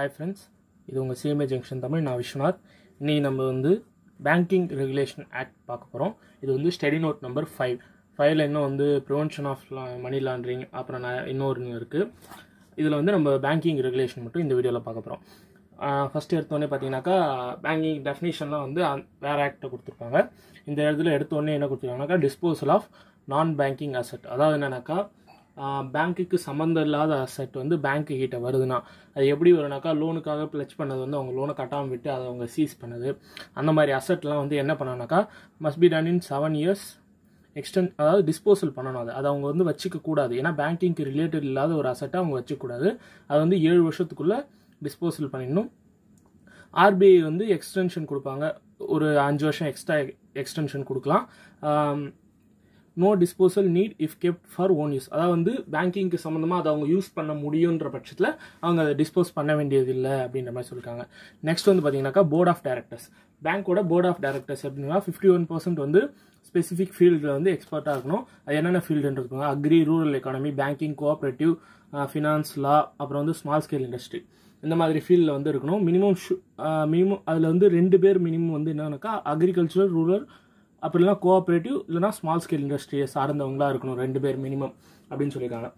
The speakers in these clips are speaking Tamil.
ஹாய் ஃப்ரெண்ட்ஸ் இது உங்கள் சிஎம்ஏ ஜங்ஷன் தமிழ் நான் விஸ்வநாத் இன்றைக்கி நம்ம வந்து பேங்கிங் ரெகுலேஷன் ஆக்ட் பார்க்க போகிறோம் இது வந்து ஸ்டடி நோட் நம்பர் ஃபைவ் ஃபைவ்ல இன்னும் வந்து ப்ரிவென்ஷன் ஆஃப் மணி லாண்ட்ரிங் அப்புறம் இன்னொரு இருக்குது இதில் வந்து நம்ம பேங்கிங் ரெகுலேஷன் மட்டும் இந்த வீடியோவில் பார்க்க போகிறோம் ஃபஸ்ட் எடுத்தோடனே பார்த்தீங்கன்னாக்கா பேங்கிங் டெஃபினேஷன்லாம் வந்து வேறு ஆக்டை கொடுத்துருப்பாங்க இந்த இடத்துல எடுத்தோடனே என்ன கொடுத்துருக்காங்கனாக்கா disposal of non banking asset அதாவது என்னென்னாக்கா பேங்க்குக்கு சம்மந்தம் இல்லாத அசெட் வந்து பேங்க்கு கிட்டே வருதுன்னா அது எப்படி வருனாக்கா லோனுக்காக பிளச் பண்ணது வந்து அவங்க லோனை கட்டாமல் விட்டு அதை அவங்க சீஸ் பண்ணுது அந்த மாதிரி அசெட்லாம் வந்து என்ன பண்ணனாக்கா must be done in seven years extend அதாவது டிஸ்போசல் பண்ணணும் அது அதை அவங்க வந்து வச்சுக்கக்கூடாது ஏன்னா பேங்கிங்க்கு ரிலேட்டட் இல்லாத ஒரு அசட்டை அவங்க வச்சுக்கூடாது அது வந்து ஏழு வருஷத்துக்குள்ளே டிஸ்போசல் பண்ணிடணும் ஆர்பிஐ வந்து எக்ஸ்டென்ஷன் கொடுப்பாங்க ஒரு அஞ்சு வருஷம் எக்ஸ்ட்ரா எக்ஸ்டென்ஷன் கொடுக்கலாம் no disposal need if kept for own use அதாவது வந்து பேங்கிங்க்கு சம்மந்தமாக அதை அவங்க யூஸ் பண்ண முடியுன்ற பட்சத்தில் அவங்க அதை டிஸ்போஸ் பண்ண வேண்டியது இல்லை அப்படின்ற மாதிரி சொல்லியிருக்காங்க நெக்ஸ்ட் வந்து பார்த்தீங்கன்னாக்கா போர்ட் ஆஃப் டேரக்டர்ஸ் பேங்க்கோட போர்ட் ஆஃப் டேரக்டர்ஸ் அப்படின்னா ஃபிஃப்டி ஒன் பர்சன்ட் வந்து ஸ்பெசிஃபிக் ஃபீல்டில் வந்து எக்ஸ்பர்ட்டாக இருக்கணும் அது என்னென்ன ஃபீல்டுன்னு இருக்குங்க agri rural economy banking cooperative finance law அப்புறம் வந்து ஸ்மால் ஸ்கேல் இண்டஸ்ட்ரி இந்த மாதிரி ஃபீல்டில் வந்து இருக்கணும் மினிமம் ஷூ மினிமம் அதில் வந்து ரெண்டு பேர் மினிமம் வந்து என்னன்னாக்கா அக்ரிகல்ச்சரல் ரூரல் அப்படி இல்லைனா கோஆப்ரேட்டிவ் இல்லைனா ஸ்மால் ஸ்கேல் இண்டஸ்ட்ரியை சார்ந்தவங்களாக இருக்கணும் ரெண்டு பேர் மினிமம் அப்படின்னு சொல்லியிருக்காங்க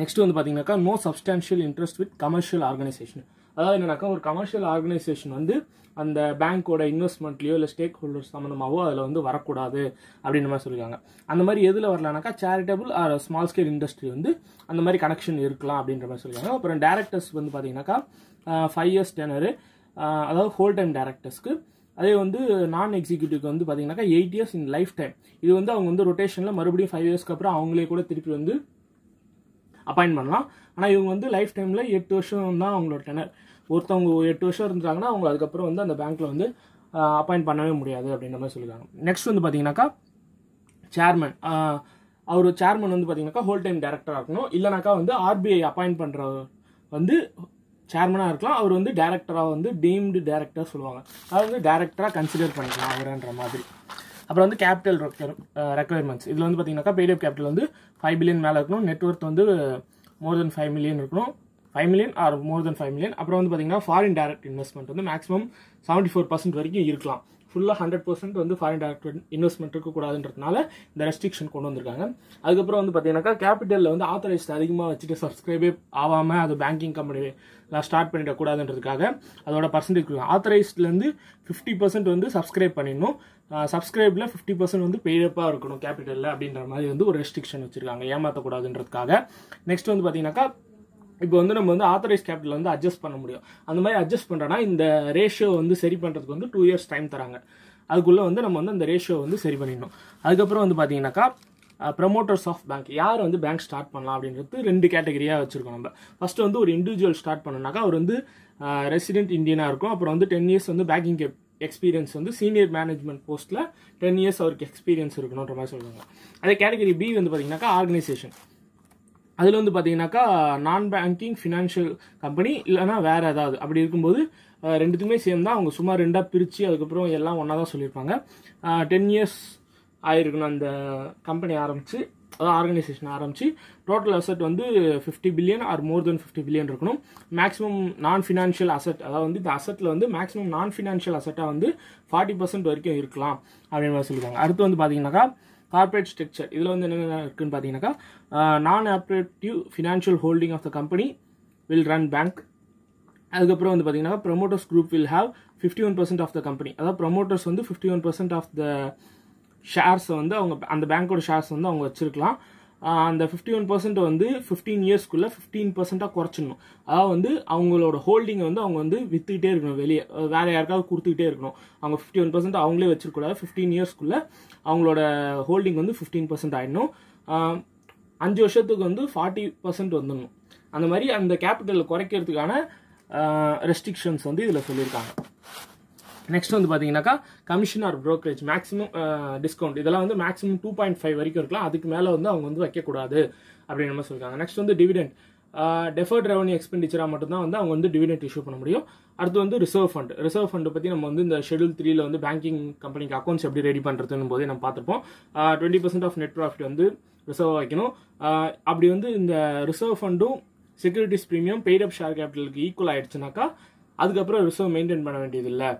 நெக்ஸ்ட் வந்து பார்த்தீங்கன்னாக்கா no substantial interest with commercial organisation அதாவது என்னன்னாக்கா ஒரு கமர்ஷியல் ஆர்கனைசேஷன் வந்து அந்த பேங்க்கோட இன்வெஸ்ட்மெண்ட்லையோ இல்லை ஸ்டேக் ஹோல்டர்ஸ் சம்மந்தமாகவோ அதில் வந்து வரக்கூடாது அப்படின்ற மாதிரி சொல்லியிருக்காங்க அந்த மாதிரி எதில் வரலானாக்கா charitable or small scale industry வந்து அந்த மாதிரி கனெக்ஷன் இருக்கலாம் அப்படின்ற மாதிரி சொல்லியிருக்காங்க அப்புறம் டேரக்டர்ஸ் வந்து பார்த்தீங்கன்னாக்கா ஃபைவ் இயர்ஸ் டெனரு அதாவது ஹோல் டேரக்டர்ஸ்க்கு அதே வந்து நான் எக்ஸிக்யூட்டிவ்க்கு வந்து பார்த்தீங்கன்னாக்கா eight years in life time இது வந்து அவங்க வந்து ரொட்டேஷனில் மறுபடியும் ஃபைவ் இயர்ஸ்க்கு அப்புறம் அவங்களே கூட திருப்பி வந்து அப்பாயின் பண்ணலாம் ஆனால் இவங்க வந்து லைஃப் டைமில் எட்டு வருஷம் தான் அவங்களோட டெனர் ஒருத்தவங்க எட்டு வருஷம் இருந்தாங்கன்னா அவங்க அதுக்கப்புறம் வந்து அந்த பேங்க்கில் வந்து அப்பாயிண்ட் பண்ணவே முடியாது அப்படின்ற மாதிரி சொல்லியிருக்காங்க நெக்ஸ்ட் வந்து பார்த்தீங்கன்னாக்கா சேர்மேன் அவர் சேர்மன் வந்து பார்த்தீங்கன்னாக்கா ஹோல் டைம் டேரக்டராக இருக்கணும் இல்லைனாக்கா வந்து ஆர்பிஐ அப்பாயிண்ட் பண்ணுற வந்து சேர்மனாக இருக்கலாம் அவர் வந்து டேரக்டராக வந்து டீம்டு டேரக்டர் சொல்லுவாங்க அதை வந்து டேரக்டராக கன்சிடர் பண்ணிக்கலாம் அவருன்ற மாதிரி அப்புறம் வந்து கேபிட்டல் ரெக்குயர்மெண்ட்ஸ் இதில் வந்து பார்த்தீங்கன்னாக்கா பெய்டப் கேபிட்டல் வந்து ஃபைவ் பில்லியன் மேலே இருக்கணும் நெட்ஒர்க் வந்து மோர் தென் ஃபைவ் மில்லியன் இருக்கணும் five million or more than five million அப்புறம் வந்து பார்த்தீங்கன்னா ஃபாரின் டேரக்ட் இன்வெஸ்ட்மெண்ட் வந்து மேக்ஸிமம் செவன்ட்டி ஃபோர் பர்சன்ட் வரைக்கும் இருக்கலாம் ஃபுல்லாக ஹண்ட்ரட் பர்சன்ட் வந்து ஃபாரின் டேரக்ட் இன்வெஸ்ட்மெண்ட் இருக்கக்கூடாதுன்றதுனால இந்த ரெஸ்ட்ரிக்ஷன் கொண்டு வந்திருக்காங்க அதுக்கப்புறம் வந்து பார்த்தீங்கன்னாக்கா கேபிட்டலில் வந்து ஆத்தரைஸ்ட் அதிகமாக வச்சுட்டு சப்ஸ்கிரைபே ஆகாமல் அது பேங்கிங் கம்பெனி நான் ஸ்டார்ட் பண்ணிடக்கூடாதுன்றதுக்காக அதோட பர்சன்டேஜ் ஆத்தரைஸ்ட்லேருந்து ஃபிஃப்டி பர்சன்ட் வந்து சப்ஸ்கிரைப் பண்ணிடணும் சப்ஸ்கிரைபில் ஃபிஃப்டி பர்சன்ட் வந்து பெய்டப்பாக இருக்கணும் கேபிட்டலில் அப்படின்ற மாதிரி வந்து ஒரு ரெஸ்ட்ரிக்ஷன் வச்சுருக்காங்க ஏமாற்றக்கூடாதுன்றதுக்காக நெக்ஸ்ட் வந்து பார்த்தீங்கன்னாக்கா இப்போ வந்து நம்ம வந்து ஆத்தரைஸ் கேபிட்டல் வந்து அட்ஜஸ்ட் பண்ண முடியும் அந்த மாதிரி அட்ஜஸ்ட் பண்ணுறோன்னா இந்த ரேஷியோ வந்து சரி பண்ணுறதுக்கு வந்து டூ இயர்ஸ் டைம் தராங்க அதுக்குள்ளே வந்து நம்ம வந்து அந்த ரேஷியோ வந்து சரி பண்ணிடணும் அதுக்கப்புறம் வந்து பார்த்தீங்கன்னாக்கா ப்ரமோட்டர்ஸ் ஆஃப் பேங்க் யார் வந்து பேங்க் ஸ்டார்ட் பண்ணலாம் அப்படின்றது ரெண்டு கேட்டகரியாக வச்சுருக்கோம் நம்ம ஃபஸ்ட்டு வந்து ஒரு இண்டிவிஜுவல் ஸ்டார்ட் பண்ணோம்னாக்கா அவர் வந்து ரெசிடென்ட் இந்தியனாக இருக்கும் அப்புறம் வந்து டென் இயர்ஸ் வந்து பேங்கிங் எக்ஸ்பீரியன்ஸ் வந்து சீனியர் மேனேஜ்மெண்ட் போஸ்ட்டில் டென் இயர்ஸ் அவருக்கு எக்ஸ்பீரியன்ஸ் இருக்கணுன்ற மாதிரி சொல்லுவாங்க அதே கேட்டகரி பி வந்து பார்த்தீங்கன்னாக்கா ஆர்கனைசேஷன் அதில் வந்து பார்த்தீங்கன்னாக்கா நான் பேங்கிங் ஃபினான்ஷியல் கம்பெனி இல்லைனா வேறு ஏதாவது அப்படி இருக்கும்போது ரெண்டுத்துக்குமே சேர்ந்து தான் அவங்க சும்மா ரெண்டாக பிரித்து அதுக்கப்புறம் எல்லாம் ஒன்றா தான் சொல்லியிருப்பாங்க டென் இயர்ஸ் ஆயிருக்கணும் அந்த கம்பெனி ஆரம்பித்து அதாவது ஆர்கனைசேஷன் ஆரம்பித்து டோட்டல் அசட் வந்து fifty billion or more than fifty billion இருக்கணும் மேக்ஸிமம் நான் ஃபினான்ஷியல் அசட் அதாவது வந்து இந்த அசட்டில் வந்து மேக்ஸிமம் நான் ஃபினான்ஷியல் அசட்டாக வந்து ஃபார்ட்டி பர்சன்ட் வரைக்கும் இருக்கலாம் அப்படின்னு சொல்லியிருக்காங்க அடுத்து வந்து பார்த்தீங்கன்னாக்கா கார்பரேட் ஸ்ட்ரக்சர் இதில் வந்து என்னென்ன இருக்குன்னு பார்த்தீங்கன்னாக்கா non operative financial holding of the company will run bank அதுக்கப்புறம் வந்து பார்த்தீங்கன்னா promoters group will have fifty one percent of the company அதாவது ப்ரொமோட்டர்ஸ் வந்து fifty one percent of the ஷேர்ஸை வந்து அவங்க அந்த பேங்க்கோட ஷேர்ஸ் வந்து அவங்க வச்சிருக்கலாம் அந்த ஃபிஃப்டி ஒன் பர்சன்ட் வந்து ஃபிஃப்டீன் இயர்ஸ்க்குள்ளே ஃபிஃப்டீன் பர்சென்ட்டாக குறைச்சிடணும் அதாவது வந்து அவங்களோட ஹோல்டிங்கை வந்து அவங்க வந்து விற்றுக்கிட்டே இருக்கணும் வெளியே வேறு யாருக்காவது கொடுத்துக்கிட்டே இருக்கணும் அவங்க ஃபிஃப்டி ஒன் பர்சன்ட் அவங்களே வச்சிருக்கூடாது ஃபிஃப்டீன் இயர்ஸ்க்குள்ளே அவங்களோட ஹோல்டிங் வந்து ஃபிஃப்டீன் பர்சன்ட் ஆகிடணும் அஞ்சு வருஷத்துக்கு வந்து ஃபார்ட்டி பர்சன்ட் வந்துடணும் அந்த மாதிரி அந்த கேபிட்டலை குறைக்கிறதுக்கான ரெஸ்ட்ரிக்ஷன்ஸ் வந்து இதில் சொல்லியிருக்காங்க நெக்ஸ்ட் வந்து பார்த்தீங்கன்னாக்கா commission or brokerage maximum discount இதெல்லாம் வந்து மேக்ஸிமம் டூ பாயிண்ட் ஃபைவ் வரைக்கும் இருக்கலாம் அதுக்கு மேலே வந்து அவங்க வந்து வைக்கக்கூடாது அப்படின்னு நம்ம சொல்லியிருக்காங்க நெக்ஸ்ட் வந்து டிவிடெண்ட் டெஃபர்ட் ரெவன்யூ எக்ஸ்பெண்டிச்சராக மட்டும்தான் வந்து அவங்க வந்து டிவிடெண்ட் இஷ்யூ பண்ண முடியும் அடுத்து வந்து ரிசர்வ் ஃபண்ட் ரிசர்வ் ஃபண்ட் பற்றி நம்ம வந்து இந்த ஷெடியூல் த்ரீல வந்து பேங்கிங் கம்பெனிக்கு அக்கௌண்ட்ஸ் எப்படி ரெடி பண்ணுறதுன்னு போதே நம்ம பார்த்துருப்போம் twenty percent of net profit வந்து ரிசர்வ் வைக்கணும் அப்படி வந்து இந்த ரிசர்வ் ஃபண்டும் செக்யூரிட்டிஸ் ப்ரீமியம் பெய்டப் ஷேர் கேபிட்டலுக்கு ஈக்குவல் ஆயிடுச்சுனாக்கா அதுக்கப்புறம் ரிசர்வ் மெயின்டைன் பண்ண வேண்டியதில்லை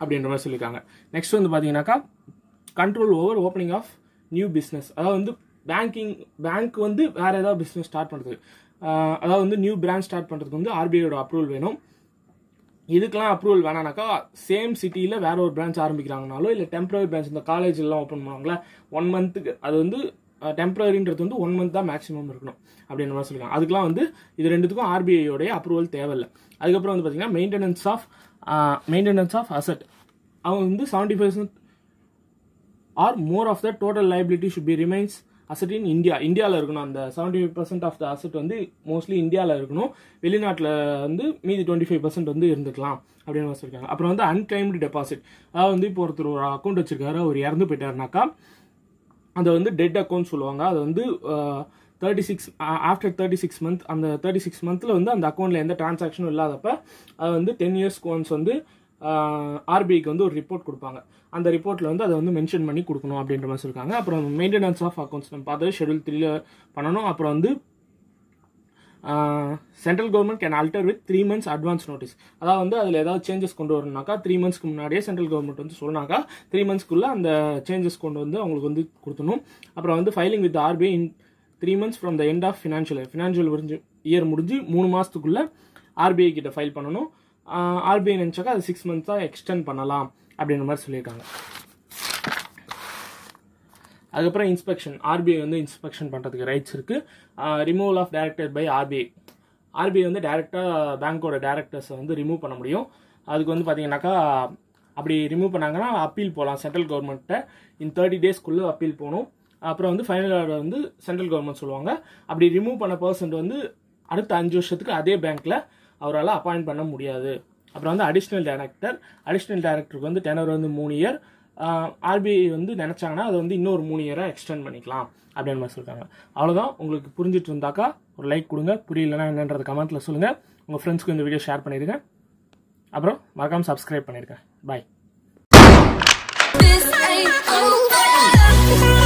அப்படின்ற மாதிரி சொல்லியிருக்காங்க நெக்ஸ்ட் வந்து பார்த்தீங்கன்னாக்கா control over opening of new business அதாவது வந்து பேங்கிங் பேங்க் வந்து வேறு ஏதாவது பிஸ்னஸ் ஸ்டார்ட் பண்ணுறது அதாவது வந்து நியூ பிரான்ச் ஸ்டார்ட் பண்ணுறதுக்கு வந்து ஆர்பிஐயோட அப்ரூவல் வேணும் இதுக்கெல்லாம் அப்ரூவல் வேணானாக்கா சேம் சிட்டியில் வேற ஒரு பிரான்ச் ஆரம்பிக்கிறாங்கனாலோ இல்லை டெம்பரரி பிரான்ச் இந்த காலேஜ்லாம் ஓப்பன் பண்ணுவாங்களே ஒன் மந்த்துக்கு அது வந்து டெம்பரரின்றது வந்து ஒன் மந்த் தான் மேக்ஸிமம் இருக்கணும் அப்படின்ற மாதிரி சொல்லிக்கலாம் அதுக்கெலாம் வந்து இது ரெண்டுத்துக்கும் ஆர்பிஐயோடைய அப்ரூவல் தேவையில்லை அதுக்கப்புறம் வந்து பார்த்தீங்கன்னா maintenance of maintenance of asset அவங்க வந்து seventy percent or more of the total liability should be remains asset in India இந்தியாவில் இருக்கணும் அந்த seventy five percent of the asset வந்து மோஸ்ட்லி இந்தியாவில் இருக்கணும் வெளிநாட்டில் வந்து மீதி டுவெண்ட்டி ஃபைவ் பர்சன்ட் வந்து இருந்துக்கலாம் அப்படின்னு வச்சுருக்காங்க அப்புறம் வந்து அன்கிளைம்டு டெபாசிட் அதாவது வந்து இப்போ ஒருத்தர் ஒரு அக்கௌண்ட் வச்சுருக்காரு அவர் இறந்து போயிட்டாருனாக்கா அதை வந்து டெட் அக்கௌண்ட் சொல்லுவாங்க அதை வந்து thirty six after thirty six month அந்த தேர்ட்டி சிக்ஸ் மந்த்தில் வந்து அந்த அக்கௌண்ட்டில் எந்த டிரான்சாக்ஷனும் இல்லாதப்ப அது வந்து டென் இயர்ஸ் ஒன்ஸ் வந்து ஆர்பிஐக்கு வந்து ஒரு ரிப்போர்ட் கொடுப்பாங்க அந்த ரிப்போர்ட்டில் வந்து அதை வந்து மென்ஷன் பண்ணி கொடுக்கணும் அப்படின்ற மாதிரி சொல்லியிருக்காங்க அப்புறம் மெயின்டெனன்ஸ் ஆஃப் அக்கௌண்ட்ஸ் நம்ம பார்த்து ஷெடியூல் த்ரீல பண்ணணும் அப்புறம் வந்து central government can alter with three months advance notice அதாவது வந்து அதில் ஏதாவது சேஞ்சஸ் கொண்டு வரணும்னாக்கா த்ரீ மந்த்ஸ்க்கு முன்னாடியே சென்ட்ரல் கவர்மெண்ட் வந்து சொன்னாக்கா த்ரீ மந்த்ஸ்க்குள்ளே அந்த சேஞ்சஸ் கொண்டு வந்து அவங்களுக்கு வந்து கொடுத்தணும் அப்புறம் வந்து filing with RBI in three months from the end of financial year financial முடிஞ்சு இயர் முடிஞ்சு மூணு மாதத்துக்குள்ளே ஆர்பிஐ கிட்ட ஃபைல் பண்ணணும் ஆர்பிஐ நினச்சாக்கா அது சிக்ஸ் மந்த்ஸாக எக்ஸ்டெண்ட் பண்ணலாம் அப்படின்ற மாதிரி சொல்லியிருக்காங்க அதுக்கப்புறம் இன்ஸ்பெக்ஷன் ஆர்பிஐ வந்து இன்ஸ்பெக்ஷன் பண்ணுறதுக்கு ரைட்ஸ் இருக்குது removal of director by RBI RBI வந்து டேரெக்டாக பேங்க்கோட டேரக்டர்ஸை வந்து ரிமூவ் பண்ண முடியும் அதுக்கு வந்து பார்த்தீங்கன்னாக்கா அப்படி ரிமூவ் பண்ணாங்கன்னா அப்பீல் போகலாம் சென்ட்ரல் கவர்மெண்ட்டை இன் தேர்ட்டி டேஸ்க்குள்ளே அப்பீல் போகணும் அப்புறம் வந்து ஃபைனல் ஆர்டர் வந்து சென்ட்ரல் கவர்மெண்ட் சொல்லுவாங்க அப்படி ரிமூவ் பண்ண பர்சன்ட் வந்து அடுத்த அஞ்சு வருஷத்துக்கு அதே பேங்க்கில் அவரால் அப்பாயிண்ட் பண்ண முடியாது அப்புறம் வந்து அடிஷ்னல் டைரக்டர் அடிஷ்னல் டைரக்டருக்கு வந்து டெனர் வந்து மூணு இயர் ஆர்பிஐ வந்து நினச்சாங்கன்னா அது வந்து இன்னொரு மூணு இயராக எக்ஸ்டெண்ட் பண்ணிக்கலாம் அப்படின்னு மாதிரி சொல்லுவாங்க அவ்வளோதான் உங்களுக்கு புரிஞ்சிட்டு இருந்தாக்கா ஒரு லைக் கொடுங்க புரியலன்னா என்னன்றது கமெண்ட்டில் சொல்லுங்கள் உங்கள் ஃப்ரெண்ட்ஸ்க்கு இந்த வீடியோ ஷேர் பண்ணிடுங்க அப்புறம் மறக்காமல் சப்ஸ்கிரைப் பண்ணியிருக்கேன் பாய்